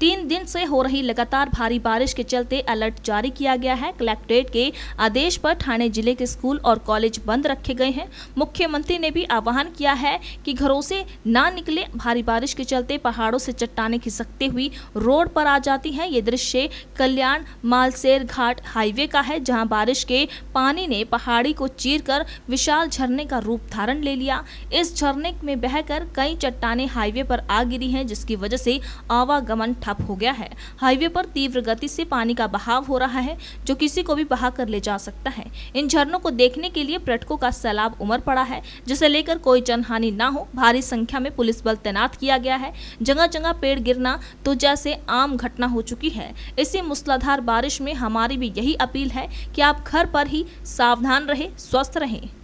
तीन दिन से हो रही लगातार भारी बारिश के चलते अलर्ट जारी किया गया है कलेक्ट्रेट के आदेश पर थाने जिले के स्कूल और कॉलेज बंद रखे गए हैं मुख्यमंत्री ने भी आह्वान किया है कि घरों से ना निकले भारी बारिश के चलते पहाड़ों से चट्टाने खिसकते हुई रोड पर आ जाती है ये दृश्य कल्याण मालसेर घाट हाईवे का है जहाँ बारिश के पानी ने पहाड़ी को चीर विशाल झरने का रूप धारण ले लिया इस झरने में बहकर कई चट्टाने हाईवे पर आ गिरी हैं जिसकी वजह से आवागमन ठप हो गया है हाईवे पर तीव्र गति से पानी का बहाव हो रहा है जो किसी को भी बहा कर ले जा सकता है इन झरनों को देखने के लिए पर्यटकों का सैलाब उमर पड़ा है जिसे लेकर कोई जनहानि ना हो भारी संख्या में पुलिस बल तैनात किया गया है जगह जगह पेड़ गिरना तो जैसे आम घटना हो चुकी है इसी मूसलाधार बारिश में हमारी भी यही अपील है कि आप घर पर ही सावधान रहे स्वस्थ रहें